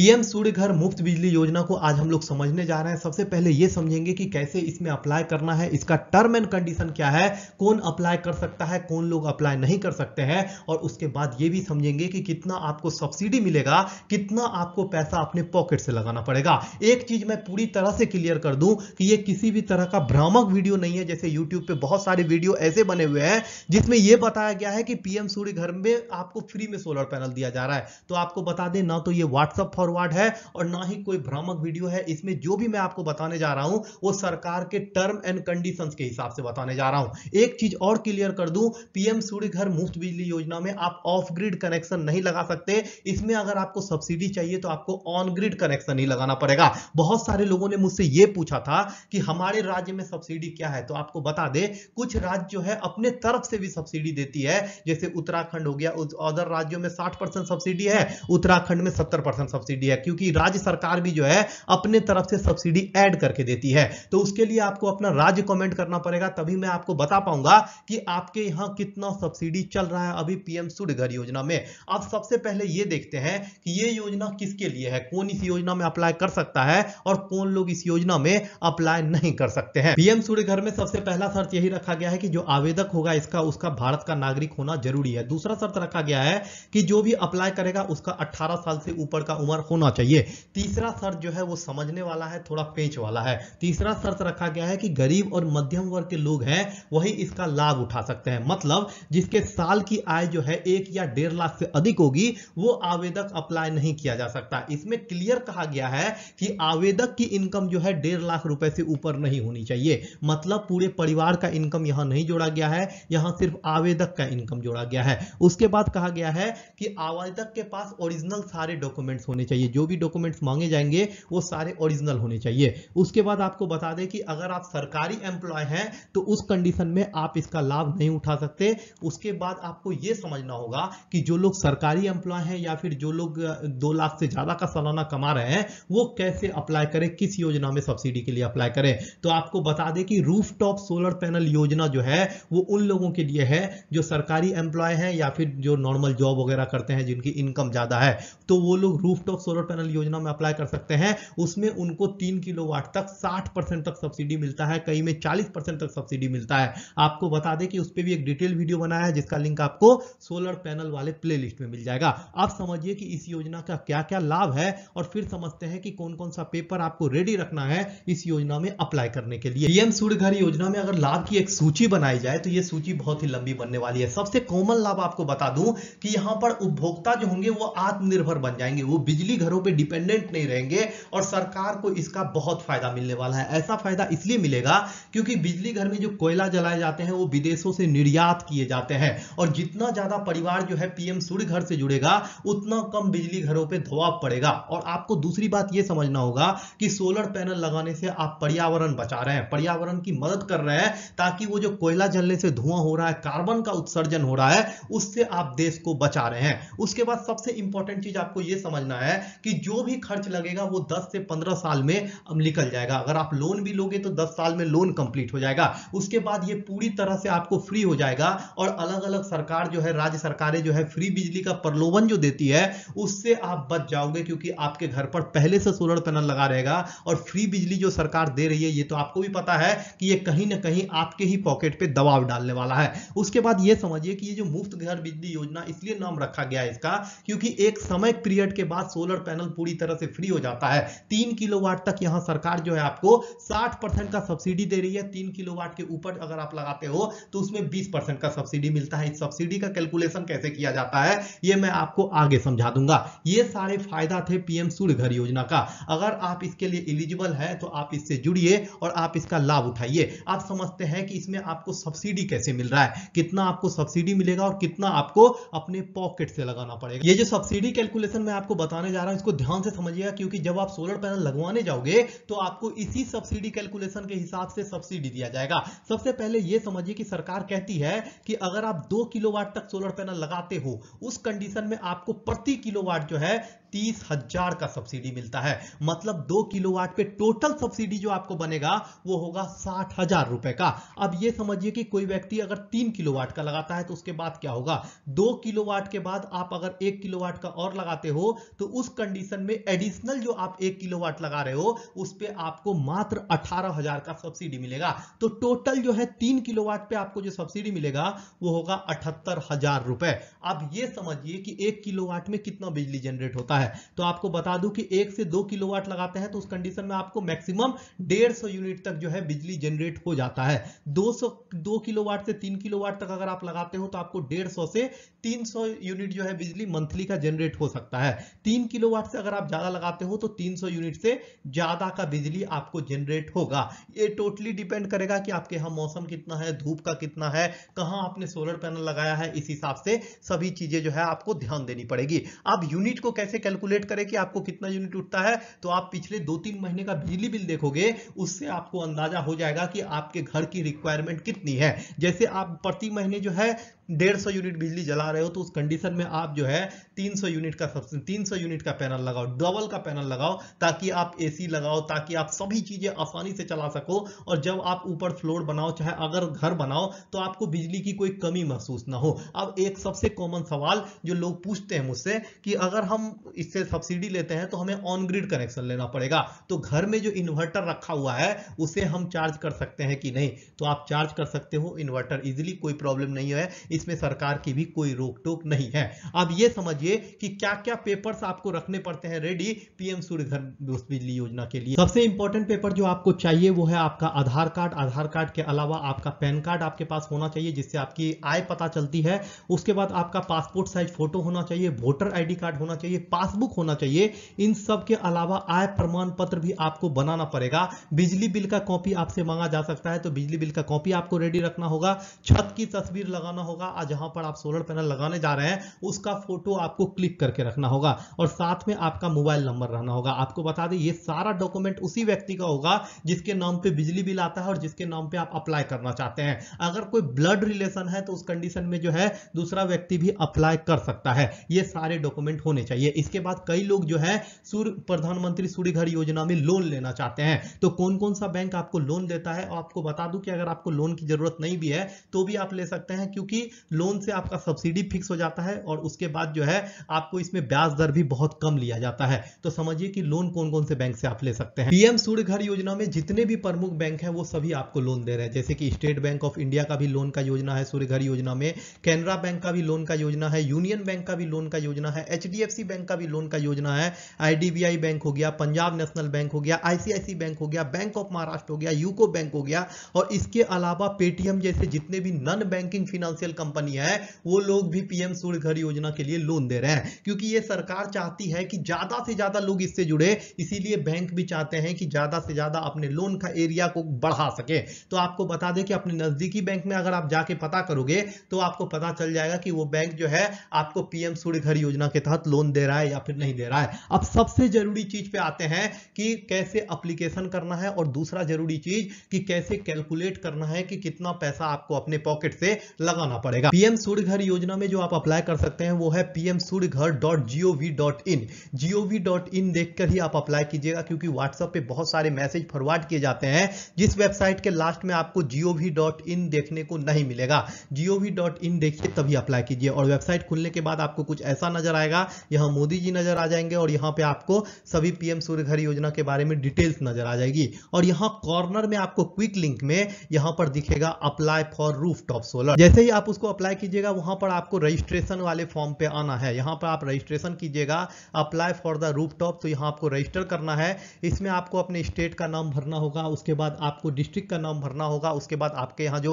PM Surya घर मुफ्त बिजली योजना को आज हम लोग समझने जा रहे हैं सबसे पहले ये समझेंगे कि कैसे इसमें अप्लाई करना है इसका टर्म एंड कंडीशन क्या है कौन अप्लाई कर सकता है कौन लोग अप्लाई नहीं कर सकते हैं और उसके बाद ये भी समझेंगे कि कितना आपको सब्सिडी मिलेगा कितना आपको पैसा अपने पॉकेट से लगाना पड़ेगा एक चीज मैं पूरी तरह से क्लियर कर दूं कि ये किसी भी तरह का भ्रामक वीडियो नहीं है जैसे यूट्यूब पर बहुत सारे वीडियो ऐसे बने हुए हैं जिसमें यह बताया गया है कि पीएम सूर्य घर में आपको फ्री में सोलर पैनल दिया जा रहा है तो आपको बता दें ना तो ये व्हाट्सअप फॉर फॉरवर्ड है और ना ही कोई भ्रामक वीडियो है इसमें जो भी मैं आपको बताने जा रहा हूं वो सरकार के टर्म एंड कंडीशंस के हिसाब से बताने जा रहा हूं एक चीज और क्लियर कर दूं पीएम सूर्य घर मुफ्त बिजली योजना में आप ऑफ ग्रिड कनेक्शन नहीं लगा सकते इसमें अगर आपको सब्सिडी चाहिए तो आपको ऑन ग्रिड कनेक्शन ही लगाना पड़ेगा बहुत सारे लोगों ने मुझसे ये पूछा था कि हमारे राज्य में सब्सिडी क्या है तो आपको बता दे कुछ राज्य जो है अपने तरफ से भी सब्सिडी देती है जैसे उत्तराखंड हो गया अदर राज्यों में साठ सब्सिडी है उत्तराखंड में सत्तर सब्सिडी सब्सिडी है क्योंकि राज्य सरकार भी जो है अपने तरफ से सब्सिडी ऐड करके देती है तो उसके लिए आपको अपना राज्य कमेंट करना पड़ेगा तभी मैं आपको बता पाऊंगा कि आपके यहां कितना सब्सिडी चल रहा है अभी पीएम सूर्य घर योजना में अब सबसे पहले यह देखते हैं कि यह योजना किसके लिए है कौन इस योजना में अप्लाई कर सकता है और कौन लोग इस योजना में अप्लाई नहीं कर सकते हैं पीएम सूर्य घर में सबसे पहला शर्त यही रखा गया है कि जो आवेदक होगा इसका उसका भारत का नागरिक होना जरूरी है दूसरा शर्त रखा गया है कि जो भी अप्लाई करेगा उसका अठारह साल से ऊपर का उम्र होना चाहिए तीसरा शर्त जो है वो समझने वाला है थोड़ा पेच वाला है तीसरा शर्त रखा गया है कि गरीब और मध्यम वर्ग के लोग हैं वही इसका लाभ उठा सकते हैं मतलब जिसके साल की आय जो है एक या डेढ़ लाख से अधिक होगी वो आवेदक अप्लाई नहीं किया जा सकता इसमें क्लियर कहा गया है कि आवेदक की इनकम जो है डेढ़ लाख रुपए से ऊपर नहीं होनी चाहिए मतलब पूरे परिवार का इनकम यहां नहीं जोड़ा गया है यहां सिर्फ आवेदक का इनकम जोड़ा गया है उसके बाद कहा गया है कि आवेदक के पास ओरिजिनल सारे डॉक्यूमेंट्स होने चाहिए चाहिए जो भी डॉक्यूमेंट्स मांगे जाएंगे वो सारे ओरिजिनल होने चाहिए उसके बाद आपको बता दें कि अगर आप सरकारी एम्प्लॉय हैं तो उस कंडीशन में आप इसका लाभ नहीं उठा सकते उसके बाद आपको ये समझना होगा कि जो लोग सरकारी एम्प्लॉय हैं या फिर जो लोग दो लाख से ज़्यादा का सालाना कमा रहे हैं वो कैसे अप्लाई करें किस योजना में सब्सिडी के लिए अप्लाई करें तो आपको बता दें कि रूफ टॉप सोलर पैनल योजना जो है वो उन लोगों के लिए है जो सरकारी एम्प्लॉय हैं या फिर जो नॉर्मल जॉब वगैरह करते हैं जिनकी इनकम ज़्यादा है तो वो लोग रूफ टॉप सोलर पैनल योजना में अप्लाई कर सकते हैं उसमें उनको तीन किलो वाट तक साठ परसेंट तक सब्सिडी मिलता है कई में चालीस परसेंट तक सब्सिडी मिलता है आपको बता दें कि उस पर भी एक डिटेल वीडियो बनाया है जिसका लिंक आपको सोलर पैनल वाले प्ले में मिल जाएगा आप समझिए कि इस योजना का क्या क्या लाभ है और फिर समझते हैं कि कौन कौन सा पेपर आपको रेडी रखना है इस योजना में अप्लाई करने के लिए पीएम सूर्य घर योजना में अगर लाभ की एक सूची बनाई जाए तो यह सूची बहुत ही लंबी बनने वाली है सबसे कॉमन लाभ आपको बता दूं कि यहां पर उपभोक्ता जो होंगे वो आत्मनिर्भर बन जाएंगे वो बिजली बिजली घरों पे डिपेंडेंट नहीं रहेंगे और सरकार को इसका बहुत फायदा मिलने वाला है ऐसा फायदा इसलिए मिलेगा क्योंकि बिजली घर में जो कोयला जलाए जाते हैं वो विदेशों से निर्यात किए जाते हैं और जितना ज्यादा परिवार जो है पीएम सूर्य घर से जुड़ेगा उतना कम बिजली घरों पर धोआ पड़ेगा और आपको दूसरी बात यह समझना होगा कि सोलर पैनल लगाने से आप पर्यावरण बचा रहे हैं पर्यावरण की मदद कर रहे हैं ताकि वो जो कोयला जलने से धुआं हो रहा है कार्बन का उत्सर्जन हो रहा है उससे आप देश को बचा रहे हैं उसके बाद सबसे इंपॉर्टेंट चीज आपको यह समझना है है कि जो भी खर्च लगेगा वो 10 से 15 साल में निकल जाएगा अगर आप लोन भी लोगे तो 10 साल में लोन कंप्लीट हो जाएगा उसके बाद ये पूरी तरह से आपको फ्री हो जाएगा और अलग अलग सरकार जो है राज्य सरकारें जो है फ्री बिजली का प्रलोभन जो देती है उससे आप बच जाओगे क्योंकि आपके घर पर पहले से सोलर पैनल लगा रहेगा और फ्री बिजली जो सरकार दे रही है ये तो आपको भी पता है कि ये कहीं ना कहीं आपके ही पॉकेट पे दबाव डालने वाला है उसके बाद ये समझिए कि ये जो मुफ्त घर बिजली योजना इसलिए नाम रखा गया है इसका क्योंकि एक समय पीरियड के बाद सोलर सोलर पैनल पूरी तरह से फ्री हो जाता है तीन किलोवाट तक यहां सरकार जो है आपको साठ परसेंट का सब्सिडी दे रही है तीन किलोवाट के ऊपर अगर आप लगाते हो तो उसमें बीस परसेंट का सब्सिडी मिलता है इस सब्सिडी का कैलकुलेशन कैसे किया जाता है ये मैं आपको आगे समझा दूंगा ये सारे फायदा थे पीएम सूर्य घर योजना का अगर आप इसके लिए इलिजिबल है तो आप इससे जुड़िए और आप इसका लाभ उठाइए आप समझते हैं कि इसमें आपको सब्सिडी कैसे मिल रहा है कितना आपको सब्सिडी मिलेगा और कितना आपको अपने पॉकेट से लगाना पड़ेगा ये जो सब्सिडी कैलकुलेशन मैं आपको बताने जा रहा हूं इसको ध्यान से समझिएगा क्योंकि जब आप सोलर पैनल लगवाने जाओगे तो आपको इसी सब्सिडी कैलकुलेशन के हिसाब से सब्सिडी दिया जाएगा सबसे पहले यह समझिए कि सरकार कहती है कि अगर आप दो किलोवाट तक सोलर पैनल लगाते हो उस कंडीशन में आपको प्रति किलोवाट जो है तीस हजार का सब्सिडी मिलता है मतलब दो किलोवाट पे टोटल सब्सिडी जो आपको बनेगा वो होगा साठ हजार रुपए का अब ये समझिए कि कोई व्यक्ति अगर तीन किलोवाट का लगाता है तो उसके बाद क्या होगा दो किलोवाट के बाद आप अगर एक किलोवाट का और लगाते हो तो उस कंडीशन में एडिशनल जो आप एक किलोवाट लगा रहे हो उस पर आपको मात्र अठारह हजार का सब्सिडी मिलेगा तो टोटल जो है तीन किलोवाट पे आपको जो सब्सिडी मिलेगा वो होगा अठहत्तर हजार रुपए अब ये समझिए कि एक किलोवाट में कितना बिजली जनरेट होता है होता है तो आपको बता दूं कि एक से दो किलोवाट लगाते हैं तो उस कंडीशन में आपको मैक्सिमम डेढ़ सौ यूनिट तक जो है बिजली जनरेट हो जाता है दो सौ दो किलोवाट से तीन किलोवाट तक अगर आप लगाते हो तो आपको डेढ़ सौ से तीन सौ यूनिट जो है बिजली मंथली का जनरेट हो सकता है तीन किलोवाट से अगर आप ज्यादा लगाते हो तो तीन सौ यूनिट से ज्यादा का बिजली आपको जनरेट होगा ये टोटली डिपेंड करेगा कि आपके यहाँ मौसम कितना है धूप का कितना है कहाँ आपने सोलर पैनल लगाया है इस हिसाब से सभी चीजें जो है आपको ध्यान देनी पड़ेगी अब यूनिट को कैसे कैलकुलेट करें कि आपको कितना यूनिट उठता है तो आप पिछले दो तीन महीने का बिजली बिल देखोगे उससे आपको अंदाजा हो जाएगा कि आपके घर की रिक्वायरमेंट कितनी है जैसे आप प्रति महीने जो है डेढ़ सौ यूनिट बिजली जला रहे हो तो उस कंडीशन में आप जो है 300 यूनिट का सबसे 300 यूनिट का पैनल लगाओ डबल का पैनल लगाओ ताकि आप एसी लगाओ ताकि आप सभी चीज़ें आसानी से चला सको और जब आप ऊपर फ्लोर बनाओ चाहे अगर घर बनाओ तो आपको बिजली की कोई कमी महसूस ना हो अब एक सबसे कॉमन सवाल जो लोग पूछते हैं मुझसे कि अगर हम इससे सब्सिडी लेते हैं तो हमें ऑन ग्रिड कनेक्शन लेना पड़ेगा तो घर में जो इन्वर्टर रखा हुआ है उसे हम चार्ज कर सकते हैं कि नहीं तो आप चार्ज कर सकते हो इन्वर्टर इजिली कोई प्रॉब्लम नहीं है इसमें सरकार की भी कोई रोक टोक नहीं है अब ये समझिए कि क्या क्या पेपर्स आपको रखने पड़ते हैं रेडी पीएम सूर्य घर बिजली योजना के लिए सबसे इंपॉर्टेंट पेपर जो आपको चाहिए वो है आपका आधार कार्ड आधार कार्ड के अलावा आपका पैन कार्ड आपके पास होना चाहिए जिससे आपकी आय पता चलती है उसके बाद आपका पासपोर्ट साइज फोटो होना चाहिए वोटर आईडी कार्ड होना चाहिए पासबुक होना चाहिए इन सब के अलावा आय प्रमाण पत्र भी आपको बनाना पड़ेगा बिजली बिल का कॉपी आपसे मांगा जा सकता है तो बिजली बिल का कॉपी आपको रेडी रखना होगा छत की तस्वीर लगाना होगा जगह जहां पर आप सोलर पैनल लगाने जा रहे हैं उसका फोटो आपको क्लिक करके रखना होगा और साथ में आपका मोबाइल नंबर रहना होगा आपको बता दें ये सारा डॉक्यूमेंट उसी व्यक्ति का होगा जिसके नाम पे बिजली बिल आता है और जिसके नाम पे आप अप्लाई करना चाहते हैं अगर कोई ब्लड रिलेशन है तो उस कंडीशन में जो है दूसरा व्यक्ति भी अप्लाई कर सकता है ये सारे डॉक्यूमेंट होने चाहिए इसके बाद कई लोग जो है सूर्य प्रधानमंत्री सूर्य घर योजना में लोन लेना चाहते हैं तो कौन कौन सा बैंक आपको लोन देता है और आपको बता दू कि अगर आपको लोन की जरूरत नहीं भी है तो भी आप ले सकते हैं क्योंकि लोन से आपका सब्सिडी फिक्स हो जाता है और उसके बाद जो है आपको इसमें ब्याज दर भी बहुत कम लिया जाता है तो समझिए कि लोन कौन कौन से बैंक से आप ले सकते हैं पीएम सूर्य घर योजना में जितने भी प्रमुख बैंक है वो सभी आपको लोन दे रहे हैं जैसे कि स्टेट बैंक ऑफ इंडिया का भी लोन का योजना है सूर्य घर योजना में कैनरा बैंक का भी लोन का योजना है यूनियन बैंक का भी लोन का योजना है एच बैंक का भी लोन का योजना है आई बैंक हो गया पंजाब नेशनल बैंक हो गया आईसीआईसी बैंक हो गया बैंक ऑफ महाराष्ट्र हो गया यूको बैंक हो गया और इसके अलावा पेटीएम जैसे जितने भी नॉन बैंकिंग कंपनी कंपनी है वो लोग भी पीएम सूर्य घर योजना के लिए लोन दे रहे हैं क्योंकि ये सरकार चाहती है कि ज्यादा से ज्यादा लोग इससे जुड़े इसीलिए बैंक भी चाहते हैं कि ज्यादा से ज्यादा अपने लोन का एरिया को बढ़ा सके तो आपको बता दें कि अपने नजदीकी बैंक में अगर आप जाके पता करोगे तो आपको पता चल जाएगा कि वो बैंक जो है आपको पीएम सूर्य घर योजना के तहत लोन दे रहा है या फिर नहीं दे रहा है अब सबसे जरूरी चीज पे आते हैं कि कैसे अप्लीकेशन करना है और दूसरा जरूरी चीज कि कैसे कैलकुलेट करना है कि कितना पैसा आपको अपने पॉकेट से लगाना पड़ेगा पड़ेगा पीएम सूर्य घर योजना में जो आप अप्लाई कर सकते हैं वो है PM Surya Ghar dot GOV dot in GOV dot in देख ही आप अप्लाई कीजिएगा क्योंकि व्हाट्सएप पे बहुत सारे मैसेज फॉरवर्ड किए जाते हैं जिस वेबसाइट के लास्ट में आपको जीओवी डॉट इन देखने को नहीं मिलेगा जीओवी डॉट इन देखिए तभी अप्लाई कीजिए और वेबसाइट खुलने के बाद आपको कुछ ऐसा नजर आएगा यहाँ मोदी जी नजर आ जाएंगे और यहाँ पे आपको सभी पीएम सूर्य घर योजना के बारे में डिटेल्स नजर आ जाएगी और यहाँ कॉर्नर में आपको क्विक लिंक में यहाँ पर दिखेगा apply for roof top solar जैसे ही आप उसको को अप्लाई कीजिएगा वहां पर आपको रजिस्ट्रेशन वाले फॉर्म पे आना है यहां पर आप रजिस्ट्रेशन कीजिएगा apply for the roof top तो यहां आपको रजिस्टर करना है इसमें आपको अपने स्टेट का नाम भरना होगा उसके बाद आपको डिस्ट्रिक्ट का नाम भरना होगा उसके बाद आपके यहाँ जो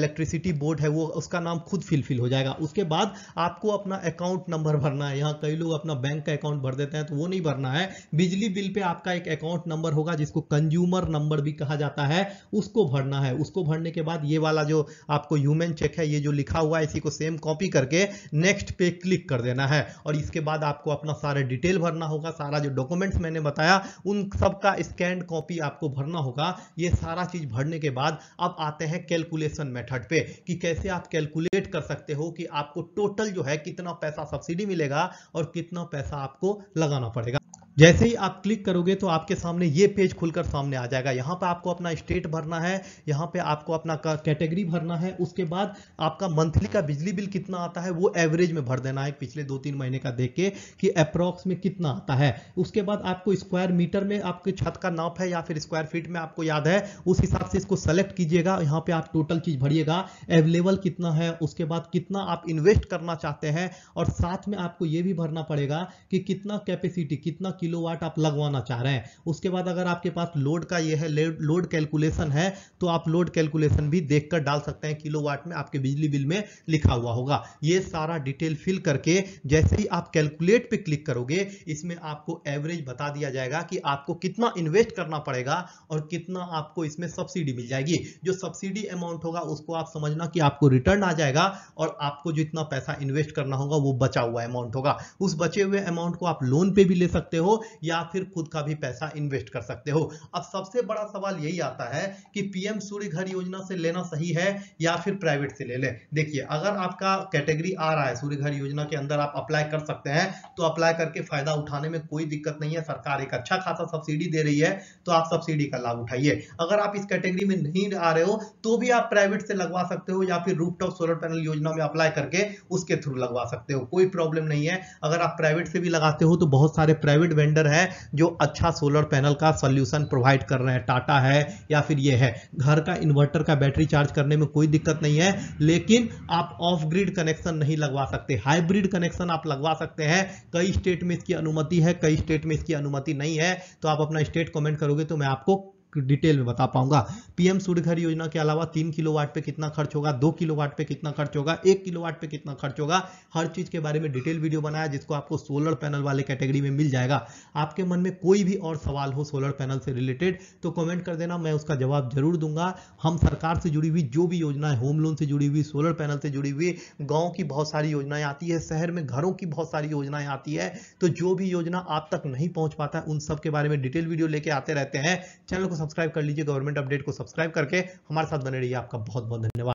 इलेक्ट्रिसिटी बोर्ड है वो उसका नाम खुद फिलफिल हो जाएगा उसके बाद आपको अपना अकाउंट नंबर भरना है यहाँ कई लोग अपना बैंक का अकाउंट भर देते हैं तो वो नहीं भरना है बिजली बिल पे आपका एक अकाउंट नंबर होगा जिसको कंज्यूमर नंबर भी कहा जाता है उसको भरना है उसको भरने के बाद ये वाला जो आपको ह्यूमन चेक है ये जो लिखा हुआ है इसी को सेम कॉपी करके नेक्स्ट पे क्लिक कर देना है और इसके बाद आपको अपना सारे डिटेल भरना होगा सारा जो डॉक्यूमेंट्स मैंने बताया उन सब का स्कैन कॉपी आपको भरना होगा ये सारा चीज भरने के बाद अब आते हैं कैलकुलेशन मेथड पे कि कैसे आप कैलकुलेट कर सकते हो कि आपको टोटल जो है कितना पैसा सब्सिडी मिलेगा और कितना पैसा आपको लगाना पड़ेगा जैसे ही आप क्लिक करोगे तो आपके सामने ये पेज खुलकर सामने आ जाएगा यहाँ पे आपको अपना स्टेट भरना है यहाँ पे आपको अपना कैटेगरी भरना है उसके बाद आपका मंथली का बिजली बिल कितना आता है वो एवरेज में भर देना है पिछले दो तीन महीने का देख के कि अप्रॉक्स में कितना आता है उसके बाद आपको स्क्वायर मीटर में आपकी छत का नाप है या फिर स्क्वायर फीट में आपको याद है उस हिसाब से इसको सेलेक्ट कीजिएगा यहाँ पे आप टोटल चीज भरिएगा अवेलेबल कितना है उसके बाद कितना आप इन्वेस्ट करना चाहते हैं और साथ में आपको ये भी भरना पड़ेगा कि कितना कैपेसिटी कितना किलोवाट आप लगवाना चाह रहे हैं उसके बाद अगर आपके पास लोड का ये है लोड कैलकुलेशन है तो आप लोड कैलकुलेशन भी देखकर डाल सकते हैं किलोवाट में आपके बिजली बिल में लिखा हुआ होगा ये सारा डिटेल फिल करके जैसे ही आप कैलकुलेट पे क्लिक करोगे इसमें आपको एवरेज बता दिया जाएगा कि आपको कितना इन्वेस्ट करना पड़ेगा और कितना आपको इसमें सब्सिडी मिल जाएगी जो सब्सिडी अमाउंट होगा उसको आप समझना कि आपको रिटर्न आ जाएगा और आपको जितना पैसा इन्वेस्ट करना होगा वो बचा हुआ अमाउंट होगा उस बचे हुए अमाउंट को आप लोन पे भी ले सकते हो या फिर खुद का भी पैसा इन्वेस्ट कर सकते हो अब सबसे बड़ा सवाल यही आता है कि पीएम सूर्य घर योजना से लेना सही है या फिर प्राइवेट से ले लें देखिए अगर आपका कैटेगरी आ रहा है सूर्य घर योजना के अंदर आप अप्लाई कर सकते हैं तो अप्लाई करके फायदा उठाने में कोई दिक्कत नहीं है सरकार एक अच्छा खासा सब्सिडी दे रही है तो आप सब्सिडी का लाभ उठाइए अगर आप इस कैटेगरी में नहीं आ रहे हो तो भी आप प्राइवेट से लगवा सकते हो या फिर रूपटॉप सोलर पैनल योजना में अप्लाई करके उसके थ्रू लगवा सकते हो कोई प्रॉब्लम नहीं है अगर आप प्राइवेट से भी लगाते हो तो बहुत सारे प्राइवेट वेंडर है जो अच्छा सोलर पैनल का सोल्यूशन प्रोवाइड कर रहे हैं टाटा है या फिर ये है घर का इन्वर्टर का बैटरी चार्ज करने में कोई दिक्कत नहीं है लेकिन आप ऑफ ग्रिड कनेक्शन नहीं लगवा सकते हाइब्रिड कनेक्शन आप लगवा सकते हैं कई स्टेट में इसकी अनुमति है कई स्टेट में इसकी अनुमति नहीं है तो आप अपना स्टेट कमेंट करोगे तो मैं आपको डिटेल में बता पाऊंगा पीएम सूर्य घर योजना के अलावा तीन किलोवाट पे कितना खर्च होगा दो किलोवाट पे कितना खर्च होगा एक किलोवाट पे कितना खर्च होगा हर चीज के बारे में डिटेल वीडियो बनाया जिसको आपको सोलर पैनल वाले कैटेगरी में मिल जाएगा आपके मन में कोई भी और सवाल हो सोलर पैनल से रिलेटेड तो कॉमेंट कर देना मैं उसका जवाब जरूर दूंगा हम सरकार से जुड़ी हुई जो भी योजना होम लोन से जुड़ी हुई सोलर पैनल से जुड़ी हुई गाँव की बहुत सारी योजनाएं आती है शहर में घरों की बहुत सारी योजनाएं आती है तो जो भी योजना आप तक नहीं पहुंच पाता है उन सब के बारे में डिटेल वीडियो लेके आते रहते हैं चैनल को सब्सक्राइब कर लीजिए गवर्नमेंट अपडेट को सब्सक्राइब करके हमारे साथ बने रहिए आपका बहुत बहुत धन्यवाद